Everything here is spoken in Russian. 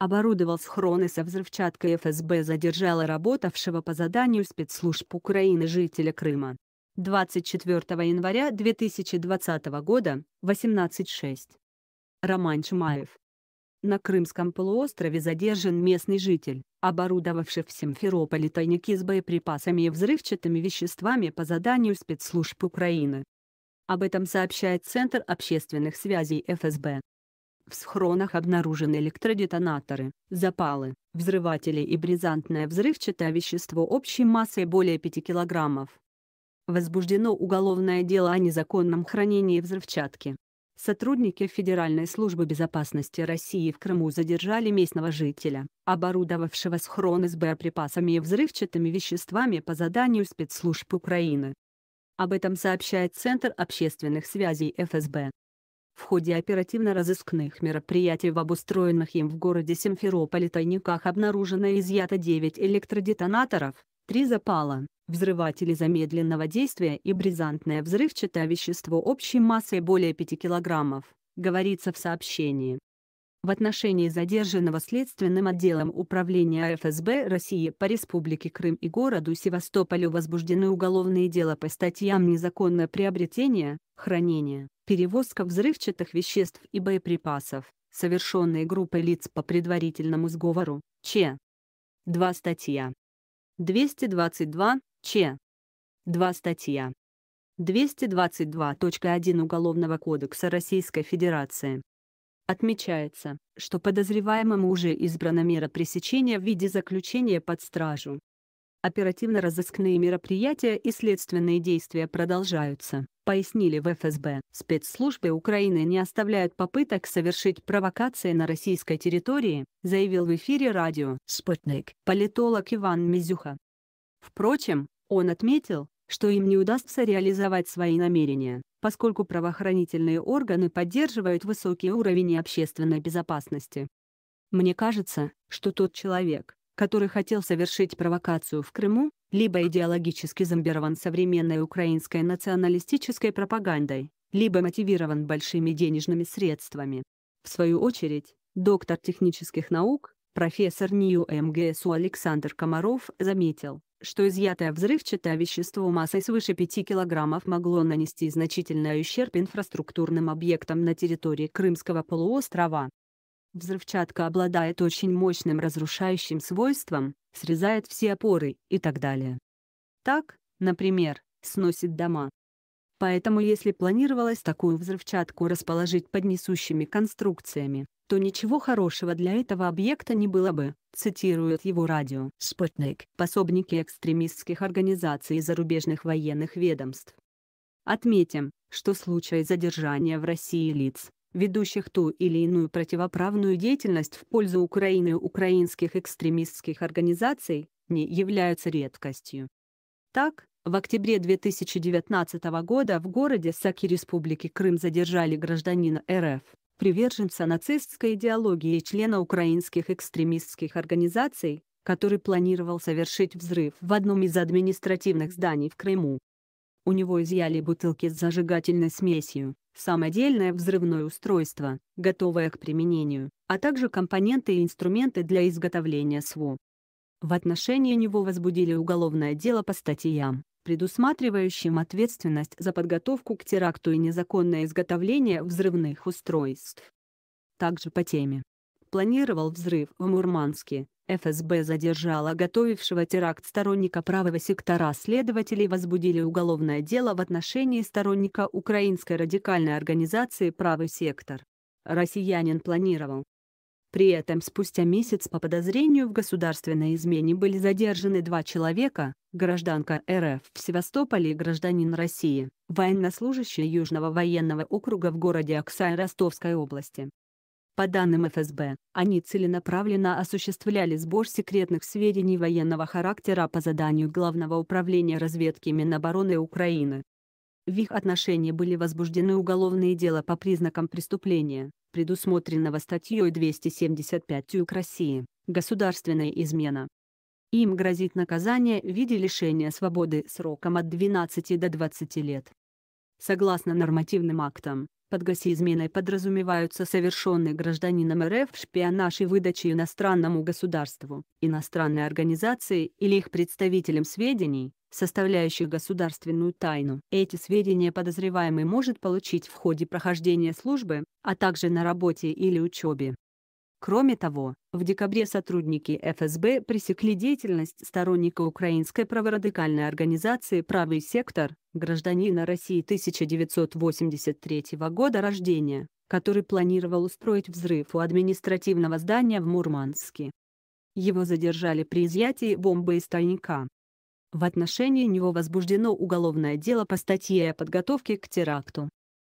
оборудовал схроны со взрывчаткой ФСБ задержала работавшего по заданию спецслужб Украины жителя Крыма. 24 января 2020 года, 18.6. Роман Чумаев. На Крымском полуострове задержан местный житель, оборудовавший в Симферополе тайники с боеприпасами и взрывчатыми веществами по заданию спецслужб Украины. Об этом сообщает Центр общественных связей ФСБ. В схронах обнаружены электродетонаторы, запалы, взрыватели и бризантное взрывчатое вещество общей массой более 5 килограммов. Возбуждено уголовное дело о незаконном хранении взрывчатки. Сотрудники Федеральной службы безопасности России в Крыму задержали местного жителя, оборудовавшего схроны с боеприпасами и взрывчатыми веществами по заданию спецслужб Украины. Об этом сообщает Центр общественных связей ФСБ. В ходе оперативно-розыскных мероприятий в обустроенных им в городе Симферополе тайниках обнаружено и изъято 9 электродетонаторов, 3 запала, взрыватели замедленного действия и бризантное взрывчатое вещество общей массой более 5 килограммов, говорится в сообщении в отношении задержанного Следственным отделом Управления ФСБ России по Республике Крым и городу Севастополю возбуждены уголовные дела по статьям «Незаконное приобретение, хранение, перевозка взрывчатых веществ и боеприпасов», совершенные группой лиц по предварительному сговору, Ч. 2 статья. 222, Ч. 2 статья. 222.1 Уголовного кодекса Российской Федерации. Отмечается, что подозреваемому уже избрана мера пресечения в виде заключения под стражу. Оперативно-розыскные мероприятия и следственные действия продолжаются, пояснили в ФСБ. Спецслужбы Украины не оставляют попыток совершить провокации на российской территории, заявил в эфире радио «Спутник» политолог Иван Мизюха. Впрочем, он отметил, что им не удастся реализовать свои намерения, поскольку правоохранительные органы поддерживают высокий уровень общественной безопасности. Мне кажется, что тот человек, который хотел совершить провокацию в Крыму, либо идеологически зомбирован современной украинской националистической пропагандой, либо мотивирован большими денежными средствами. В свою очередь, доктор технических наук, профессор НИУ МГСУ Александр Комаров заметил, что изъятое взрывчатое вещество массой свыше 5 килограммов могло нанести значительный ущерб инфраструктурным объектам на территории Крымского полуострова. Взрывчатка обладает очень мощным разрушающим свойством, срезает все опоры и так далее. Так, например, сносит дома. Поэтому если планировалось такую взрывчатку расположить под несущими конструкциями, то ничего хорошего для этого объекта не было бы, цитирует его радио. Спутник. Пособники экстремистских организаций и зарубежных военных ведомств. Отметим, что случаи задержания в России лиц, ведущих ту или иную противоправную деятельность в пользу Украины и украинских экстремистских организаций, не являются редкостью. Так, в октябре 2019 года в городе Саки Республики Крым задержали гражданина РФ, приверженца нацистской идеологии и члена украинских экстремистских организаций, который планировал совершить взрыв в одном из административных зданий в Крыму. У него изъяли бутылки с зажигательной смесью, самодельное взрывное устройство, готовое к применению, а также компоненты и инструменты для изготовления СВО. В отношении него возбудили уголовное дело по статьям предусматривающим ответственность за подготовку к теракту и незаконное изготовление взрывных устройств. Также по теме. Планировал взрыв в Мурманске. ФСБ задержала готовившего теракт сторонника правого сектора. Следователи возбудили уголовное дело в отношении сторонника украинской радикальной организации «Правый сектор». Россиянин планировал, при этом спустя месяц по подозрению в государственной измене были задержаны два человека, гражданка РФ в Севастополе и гражданин России, военнослужащий Южного военного округа в городе Оксай Ростовской области. По данным ФСБ, они целенаправленно осуществляли сбор секретных сведений военного характера по заданию Главного управления разведки Минобороны Украины. В их отношении были возбуждены уголовные дела по признакам преступления, предусмотренного статьей 275 УК России «Государственная измена». Им грозит наказание в виде лишения свободы сроком от 12 до 20 лет. Согласно нормативным актам, под госизменой подразумеваются совершенные гражданином РФ шпионаж и выдача иностранному государству, иностранной организации или их представителям сведений, составляющих государственную тайну. Эти сведения подозреваемый может получить в ходе прохождения службы, а также на работе или учебе. Кроме того, в декабре сотрудники ФСБ пресекли деятельность сторонника украинской праворадикальной организации «Правый сектор», гражданина России 1983 года рождения, который планировал устроить взрыв у административного здания в Мурманске. Его задержали при изъятии бомбы из тайника. В отношении него возбуждено уголовное дело по статье о подготовке к теракту.